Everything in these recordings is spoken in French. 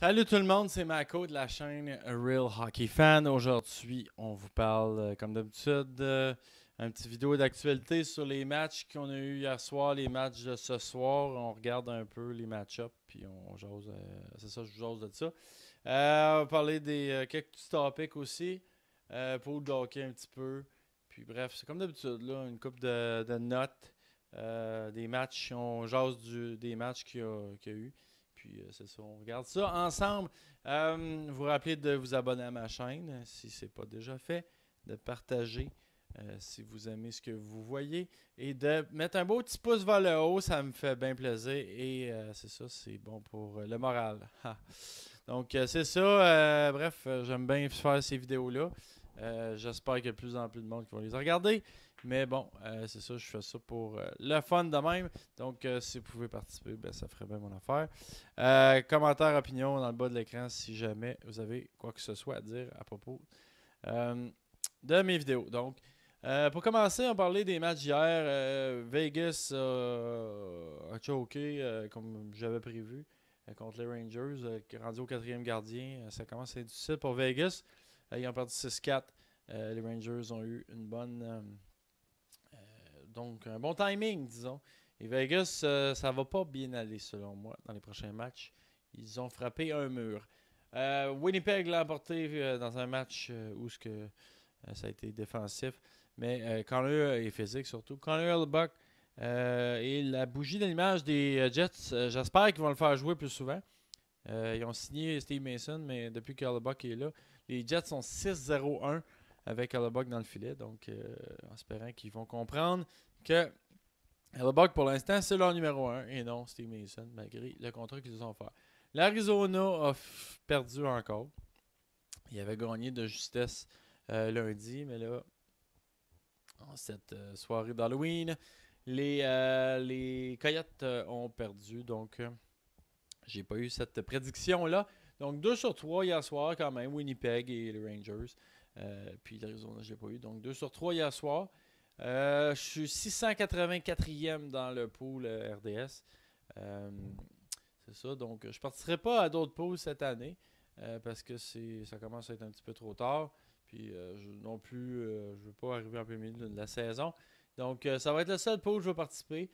Salut tout le monde, c'est Mako de la chaîne Real Hockey Fan. Aujourd'hui, on vous parle, euh, comme d'habitude, euh, un petit vidéo d'actualité sur les matchs qu'on a eu hier soir, les matchs de ce soir. On regarde un peu les match-ups, puis on jose. Euh, c'est ça, je jose de ça. on va parler des quelques petits topics aussi pour le un petit peu. Puis bref, c'est comme d'habitude, là, une coupe de, notes. des matchs, on jase des matchs qu'il y a eu. Puis euh, c'est ça, on regarde ça ensemble. Euh, vous rappelez de vous abonner à ma chaîne si ce n'est pas déjà fait, de partager euh, si vous aimez ce que vous voyez et de mettre un beau petit pouce vers le haut, ça me fait bien plaisir et c'est ça, c'est bon pour le moral. Ah. Donc c'est ça, bref, j'aime bien faire ces vidéos-là. J'espère qu'il y a de plus en plus de monde qui va les regarder. Mais bon, euh, c'est ça, je fais ça pour euh, le fun de même. Donc, euh, si vous pouvez participer, ben, ça ferait bien mon affaire. commentaire, opinion dans le bas de l'écran si jamais vous avez quoi que ce soit à dire à propos de mes vidéos. Donc, pour commencer, on parlait des matchs hier. Vegas a choqué comme j'avais prévu contre les Rangers. rendu au quatrième gardien, ça commence à être difficile pour Vegas. ils ont perdu 6-4. les Rangers ont eu une bonne donc, un bon timing, disons. Et Vegas, euh, ça va pas bien aller, selon moi, dans les prochains matchs. Ils ont frappé un mur. Euh, Winnipeg l'a emporté euh, dans un match où ce que, ça a été défensif. Mais quand eux et physique surtout. quand le Buck et la bougie de des Jets, j'espère qu'ils vont le faire jouer plus souvent. ils ont signé Steve Mason, mais depuis que Buck est là, les Jets sont 6-0-1 avec Hellebuck dans le filet. Donc, euh, en espérant qu'ils vont comprendre que Hellebuck, pour l'instant, c'est leur numéro un et non Steve Mason, malgré le contrat qu'ils ont fait. L'Arizona a perdu encore. Il avait gagné de justesse euh, lundi, mais là, en cette euh, soirée d'Halloween, les, les Coyotes ont perdu. Donc, j'ai pas eu cette prédiction-là. Donc, deux sur trois hier soir, quand même, Winnipeg et les Rangers. Puis euh, puis les je l'ai pas eu. Donc 2 sur 3 hier soir. Euh, je suis 684e dans le pool euh, RDS. c'est ça. Donc, je ne participerai pas à d'autres pools cette année parce que ça commence à être un petit peu trop tard. Puis, je, non plus, je ne veux pas arriver en plein de la saison. Donc, ça va être le seul pool où je vais participer.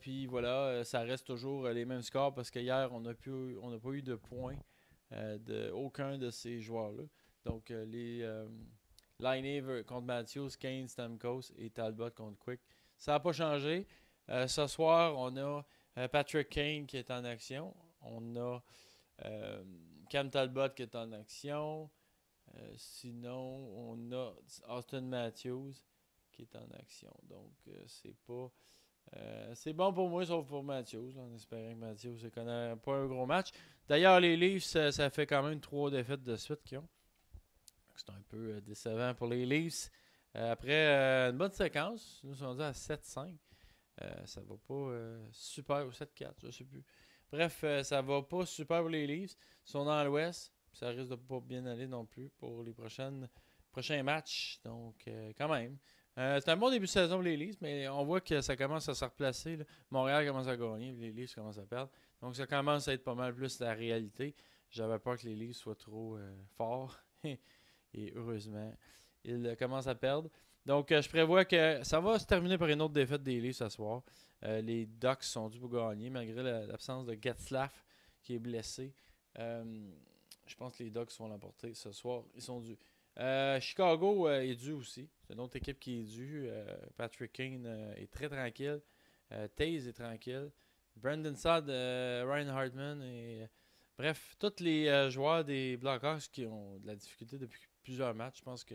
puis voilà, ça reste toujours les mêmes scores parce qu'hier, on n'a pas eu de points de aucun de ces joueurs-là. Donc, euh, les euh, contre Matthews, Kane, Stamkos et Talbot contre Quick. Ça n'a pas changé. Euh, ce soir, on a euh, Patrick Kane qui est en action. On a Cam Talbot qui est en action. sinon, on a Austin Matthews qui est en action. Donc, c'est pas. c'est bon pour moi, sauf pour Matthews. On espérant que Matthews ne connaît pas un gros match. D'ailleurs, les Leafs, ça, ça, fait quand même trois défaites de suite qu'ils ont c'est un peu euh, décevant pour les Leafs. Euh, après euh, une bonne séquence, nous sommes à 7-5. ça va pas super, ou 7-4, je ne sais plus. Bref, ça va pas super pour les Leafs. Ils sont dans l'Ouest. Ça risque de pas bien aller non plus pour les prochaines, prochains matchs. Donc, quand même. c'est un bon début de saison pour les Leafs, mais on voit que ça commence à se replacer. Montréal commence à gagner, les Leafs commencent à perdre. Donc ça commence à être pas mal plus la réalité. J'avais peur que les Leafs soient trop forts. Et heureusement, il commence à perdre. Donc, euh, je prévois que ça va se terminer par une autre défaite des Leafs ce soir. Euh, les Ducks sont dû pour gagner, malgré l'absence de Gatslaff qui est blessé. Euh, je pense que les Ducks vont l'emporter ce soir. Ils sont dus. Chicago est dû aussi. C'est une autre équipe qui est due. Patrick Kane est très tranquille. Taze est tranquille. Brandon Saad, Ryan Hartman et. bref, tous les joueurs des Blackhawks qui ont de la difficulté depuis plusieurs matchs, je pense que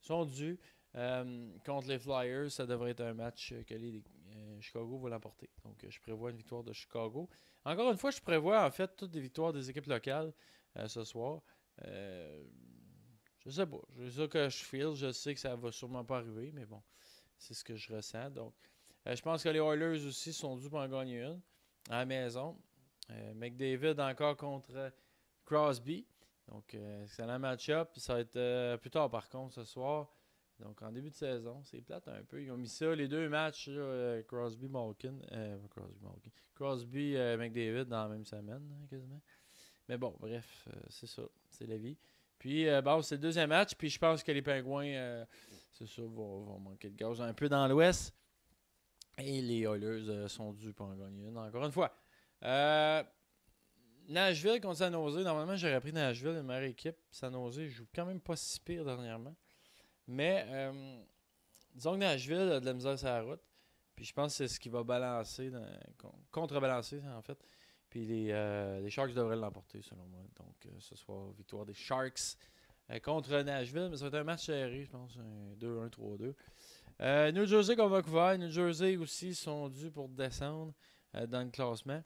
sont dus. Euh, contre les Flyers, ça devrait être un match que les euh, Chicago va l'emporter. Donc, je prévois une victoire de Chicago. Encore une fois, je prévois en fait toutes les victoires des équipes locales euh, ce soir. je sais pas. Je sais que je feel. Je sais que ça va sûrement pas arriver, mais bon, c'est ce que je ressens. Donc, je pense que les Oilers aussi sont dus pour en gagner une à la maison. McDavid encore contre Crosby. Donc, euh, excellent match-up. Ça va être euh, plus tard, par contre, ce soir. Donc, en début de saison, c'est plate un peu. Ils ont mis ça, les deux matchs, euh, euh, Crosby, Malkin, Crosby, Malkin, Crosby, McDavid dans la même semaine, hein, quasiment. Mais bon, bref, c'est ça. C'est la vie. Puis, bon, c'est le deuxième match. Puis, je pense que les Pingouins, c'est sûr, vont, manquer de gaz un peu dans l'Ouest. Et les Oilers sont dus pour en gagner une, encore une fois. Euh. Nashville contre San Jose. Normalement, j'aurais pris Nashville, une meilleure équipe. San Jose joue quand même pas si pire dernièrement. Mais euh, disons que Nashville a de la misère sur la route. Puis je pense que c'est ce qui va balancer, contrebalancer en fait. Puis euh, les, Sharks devraient l'emporter selon moi. Donc euh, ce soir, victoire des Sharks contre Nashville. Mais ça va être un match serré, je pense, 2-1, 3-2. New Jersey contre Vancouver. New Jersey aussi sont dus pour descendre dans le classement.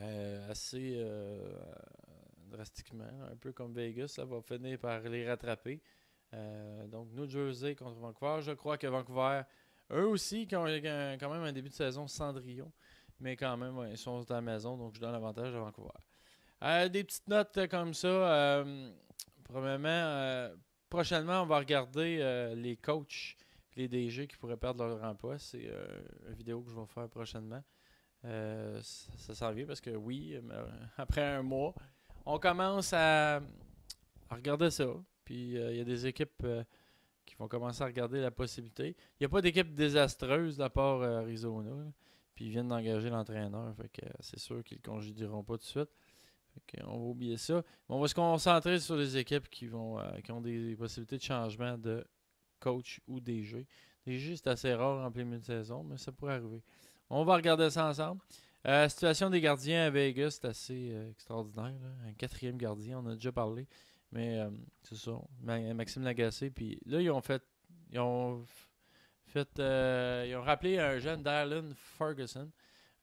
Euh, assez euh, drastiquement, un peu comme Vegas, ça va finir par les rattraper. Euh, donc New Jersey contre Vancouver. Je crois que Vancouver, eux aussi, qui ont quand même un début de saison cendrillon, mais quand même, ils sont à la maison, donc je donne l'avantage à Vancouver. des petites notes comme ça. premièrement, prochainement, on va regarder les coachs, les DG qui pourraient perdre leur emploi. C'est une vidéo que je vais faire prochainement. Euh, ça, s'en vient parce que oui, euh, après un mois, on commence à, regarder ça. Puis euh, il y a des équipes qui vont commencer à regarder la possibilité. Il n'y a pas d'équipe désastreuse de la part Arizona. Puis ils viennent d'engager l'entraîneur. Fait c'est sûr qu'ils le congédieront pas tout de suite. Fait on va oublier ça. on va se concentrer sur les équipes qui vont qui ont des, possibilités de changement de coach ou DG. DG, c'est assez rare en de saison, mais ça pourrait arriver. On va regarder ça ensemble. La euh, situation des gardiens à Vegas, c'est assez euh, extraordinaire. Hein. Un quatrième gardien, on a déjà parlé. Mais euh, c'est ça. Maxime Lagacé. Puis là, ils ont fait. Ils ont fait. ils ont rappelé un jeune Darlin Ferguson.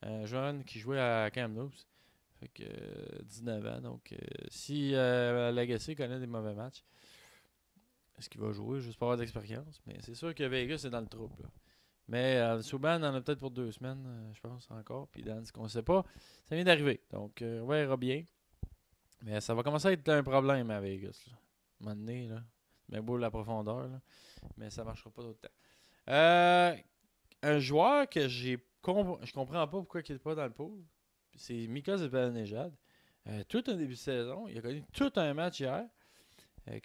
Un jeune qui jouait à Kamloops. Fait que 19 ans. Donc si Lagacé connaît des mauvais matchs, est-ce qu'il va jouer juste pour avoir d'expérience. Mais c'est sûr que Vegas est dans le trouble. Mais euh, en a peut-être pour deux semaines, euh, je pense, encore. Puis Dan, ce qu'on ne sait pas, ça vient d'arriver. Donc, ouais euh, on verra bien. Mais ça va commencer à être un problème à Vegas. Là. À un donné, là. Mais beau la profondeur, là. Mais ça ne marchera pas d'autre temps. Euh, un joueur que j'ai je comprends pas pourquoi il n'est pas dans le pool, c'est Mika Zibanejad. tout un début de saison. Il a connu tout un match hier,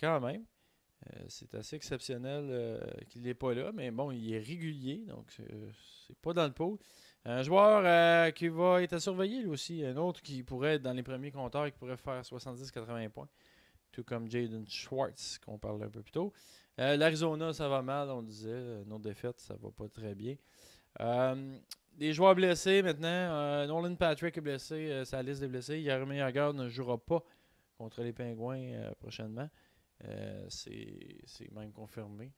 quand même. Euh, c'est assez exceptionnel euh, qu'il n'est pas là, mais bon, il est régulier, donc euh, c'est pas dans le pot. Un joueur qui va être à surveiller lui aussi, un autre qui pourrait être dans les premiers compteurs et qui pourrait faire 70-80 points, tout comme Jaden Schwartz qu'on parlait un peu plus tôt. L'Arizona, ça va mal, on disait, Notre défaite, ça va pas très bien. des joueurs blessés maintenant, Nolan Patrick est blessé, sa liste des blessés. Yarmir Haggard ne jouera pas contre les Pingouins prochainement. Euh, c'est même confirmé.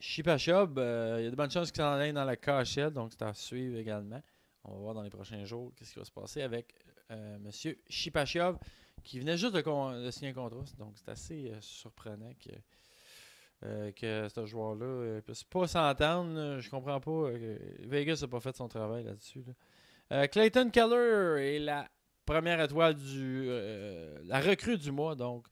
Chipachob, euh, euh, il y a de bonnes chances qu'il s'en aille dans la cachette, donc c'est à suivre également. On va voir dans les prochains jours qu'est-ce qui va se passer avec M. Chipachob, qui venait juste de, signer un contrat. Donc c'est assez surprenant que que ce joueur-là puisse pas s'entendre. je comprends pas. Vegas n'a pas fait son travail là-dessus. Clayton Keller est la première étoile du la recrue du mois, donc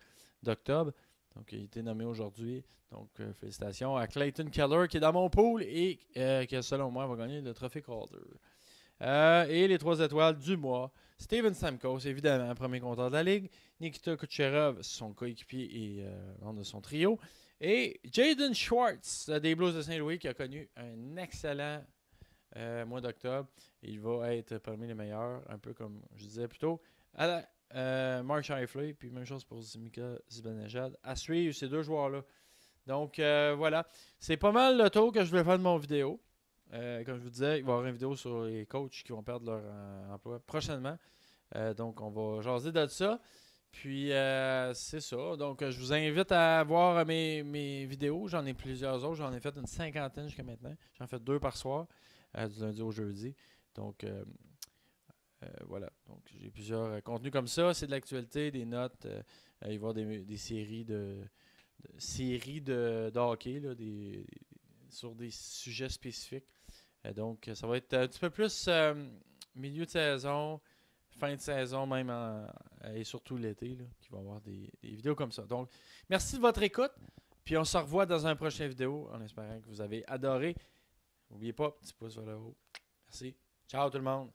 d'octobre. Donc, il a été nommé aujourd'hui. Donc, euh, félicitations à Clayton Keller qui est dans mon pool et euh, qui, selon moi, va gagner le trophée Calder. Euh, et les trois étoiles du mois, Steven Samkos évidemment, premier compteur de la Ligue, Nikita Kucherov, son coéquipier et membre de son trio, et Jaden Schwartz des Blues de Saint-Louis qui a connu un excellent mois d'octobre. Il va être parmi les meilleurs, un peu comme je disais plus tôt, à euh, Mark Shifley, puis même chose pour Zimika Zibanejad. À suivre ces deux joueurs-là. Donc euh, voilà, c'est pas mal le tour que je vais faire de mon vidéo. Euh, comme je vous disais, il va y avoir une vidéo sur les coachs qui vont perdre leur euh, emploi prochainement. donc on va jaser de ça. Puis c'est ça. Donc je vous invite à voir mes, mes vidéos. J'en ai plusieurs autres. J'en ai fait une cinquantaine jusqu'à maintenant. J'en fais deux par soir, du lundi au jeudi. Donc euh, voilà, donc j'ai plusieurs euh, contenus comme ça. C'est de l'actualité, des notes. Euh, il va y avoir des, séries de, séries de, hockey des, sur des sujets spécifiques. donc, ça va être un petit peu plus milieu de saison, fin de saison même, et surtout l'été, qui va avoir des, des, vidéos comme ça. Donc, merci de votre écoute. Puis on se revoit dans un prochain vidéo en espérant que vous avez adoré. N'oubliez pas, petit pouce vers le haut. Merci. Ciao tout le monde.